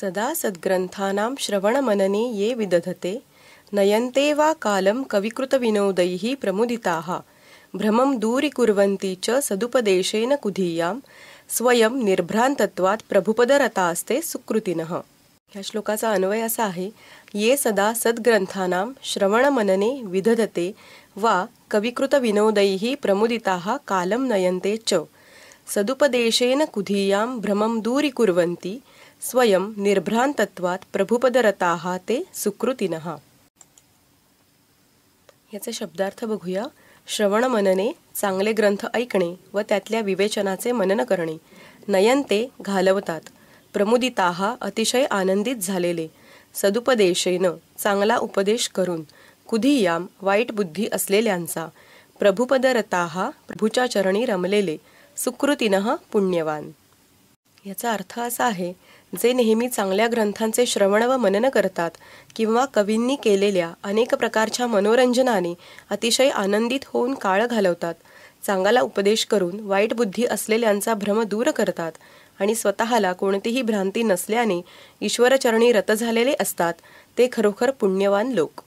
सदा सद्ग्रन्थानां श्रवणमनने ये विदधते नयन्ते वा कालं कविकृतविनोदैः प्रमुदिताः भ्रमं दूरीकुर्वन्ति च सदुपदेशेन कुधीयां स्वयं निर्भ्रान्तत्वात् प्रभुपदरतास्ते सुकृतिनः ह्या श्लोकाचा अन्वय असा आहे ये सदा सद्ग्रंथानां श्रवणमनने विदधते वा कविकृतविनोदैः प्रमुदिताः कालं नयन्ते च सदुपदेशेन कुधीयां भ्रमं दूरीकुर्वन्ति स्वयं निर्भ्रांतत्वात प्रभुपदरता ते सुकृतीनः याचा शब्दार्थ बघूया श्रवण मनने चांगले ग्रंथ ऐकणे व त्यातल्या विवेचनाचे मनन करणे नयनते घालवतात प्रमुदिताहा अतिशय आनंदित झालेले सदुपदेशेन चांगला उपदेश करून कुधियाम वाईट बुद्धी असलेल्यांचा प्रभुपदरताः प्रभूच्या चरणी रमलेले सुकृतीन पुण्यवान याचा अर्थ असा आहे जे नेहमी चांगल्या ग्रंथांचे श्रवण व मनन करतात किंवा कवींनी केलेल्या अनेक प्रकारच्या मनोरंजनाने अतिशय आनंदित होऊन काळ घालवतात चांगला उपदेश करून वाईट बुद्धी असलेल्यांचा भ्रम दूर करतात आणि स्वतःला कोणतीही भ्रांती नसल्याने ईश्वरचरणी रत झालेले असतात ते खरोखर पुण्यवान लोक